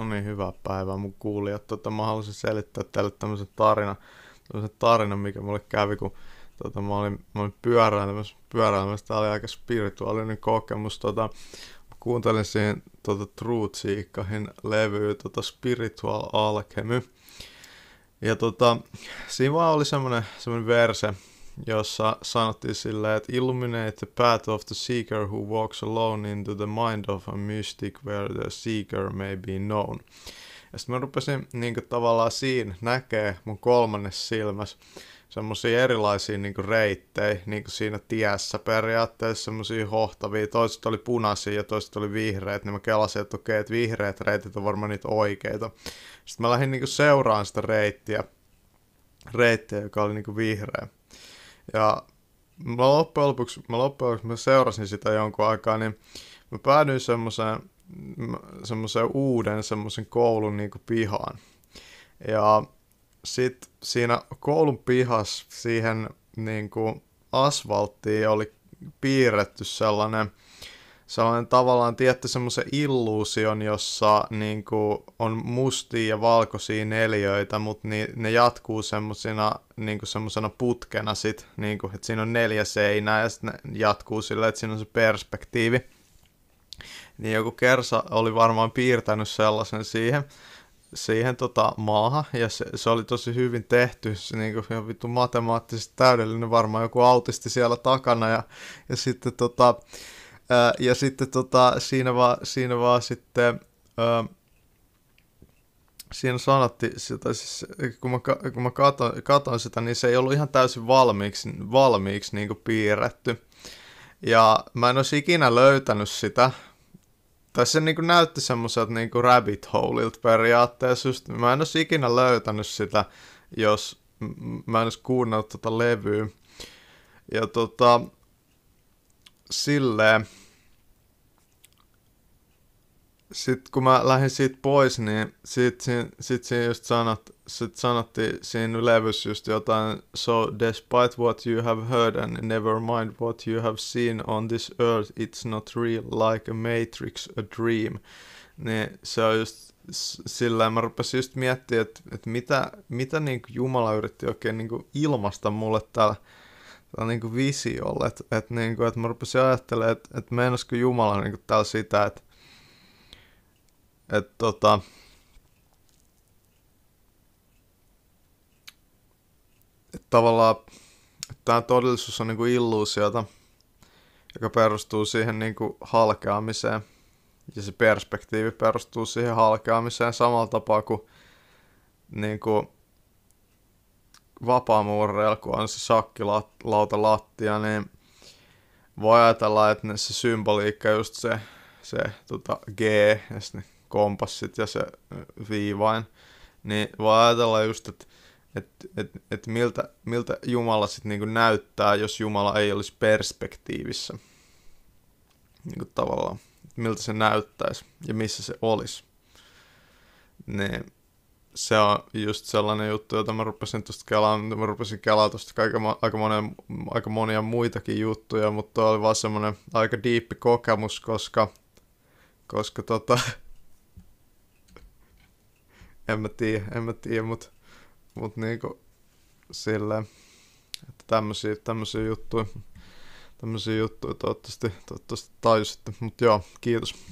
No niin, hyvää päivää mun kuulijat. Tota, mä haluaisin selittää teille tämmöisen tarinan, tämmöisen tarinan mikä mulle kävi, kun tota, mä olin, mä olin pyöräilemässä, pyöräilemässä. Tämä oli aika spirituaalinen kokemus. Tota, mä kuuntelin siihen tota, Truth Seekahin levyä, tota Spiritual Alchemy. Ja tota, siinä vaan oli semmoinen verse, jossa sanottiin silleen, että illuminate the path of the seeker who walks alone into the mind of a mystic where the seeker may be known. Ja sitten mä rupesin niin kuin, tavallaan siinä näkee mun kolmannes silmässä semmoisia erilaisia niin kuin, reittejä niin kuin siinä tiessä periaatteessa, semmoisia hohtavia. Toiset oli punaisia ja toiset oli vihreät, niin mä kelasin, että okei, että vihreät reitit on varmaan niitä oikeita. Sitten mä lähdin niin kuin, seuraan sitä reittiä, reittiä, joka oli niin kuin, vihreä. Ja mä loppujen lopuksi, mä loppujen lopuksi mä seurasin sitä jonkun aikaa, niin mä päädyin semmoiseen, semmoiseen uuden semmoisen koulun niin kuin pihaan. Ja sit siinä koulun pihas siihen niin kuin asfalttiin oli piirretty sellainen sellainen tavallaan, tietty semmoisen illuusion, jossa niin kuin, on mustia ja valkoisia neljöitä, mutta ni, ne jatkuu semmoisena niin putkena sit, niin kuin, että siinä on neljä seinää ja sitten ne jatkuu sillä, että siinä on se perspektiivi. Niin joku kersa oli varmaan piirtänyt sellaisen siihen, siihen tota maahan, ja se, se oli tosi hyvin tehty, se niin kuin, vittu matemaattisesti täydellinen, varmaan joku autisti siellä takana, ja, ja sitten tota, ja sitten tota, siinä, vaan, siinä vaan sitten... Ää, siinä sanottiin, sitä, siis, kun mä, kun mä katon, katon sitä, niin se ei ollut ihan täysin valmiiksi, valmiiksi niin kuin piirretty. Ja mä en olisi ikinä löytänyt sitä. Tai se niin kuin näytti semmoiselta niin kuin rabbit holeilta periaatteessa. Just, mä en olisi ikinä löytänyt sitä, jos mä en olisi kuunnellut tätä tota levyä. Ja tota, silleen, sitten kun mä lähdin siitä pois, niin sit, sit, sit siinä just sanot, sit sanottiin siinä levyssä just jotain So despite what you have heard and never mind what you have seen on this earth, it's not real like a matrix, a dream. Niin se on just sillä mä rupesin just miettimään, että, että mitä, mitä niin kuin Jumala yritti oikein niin kuin ilmaista mulle täällä tällä niin kuin Että, että, niin kuin, että niinku, mä rupesin ajattelemaan, että, että meinasiko Jumala niin kuin täällä sitä, että että tota... Et tavallaan tämä todellisuus on niinku illuusiota, joka perustuu siihen niinku halkeamiseen. Ja se perspektiivi perustuu siihen halkeamiseen samalla tapaa kuin niinku vapaamuurreilla, kun on se sakkilauta lattia, niin voi ajatella, että se symboliikka just se, se tota, G ja sitten kompassit ja se viivain, niin voi ajatella just, että et, et, et miltä, miltä Jumala sitten niinku näyttää, jos Jumala ei olisi perspektiivissä. Niinku tavallaan, miltä se näyttäisi ja missä se olisi. Niin se on just sellainen juttu, jota mä rupesin tuosta kelaan, mä rupesin kelaa tuosta aika, aika, aika monia muitakin juttuja, mutta oli vaan semmoinen aika diippi kokemus, koska, koska tota, en mä tiedä, en mä tiedä, mut, mut niinku silleen, että tämmösiä, tämmösiä juttuja, tämmösiä juttuja toivottavasti, toivottavasti tajusitte, mut joo, kiitos.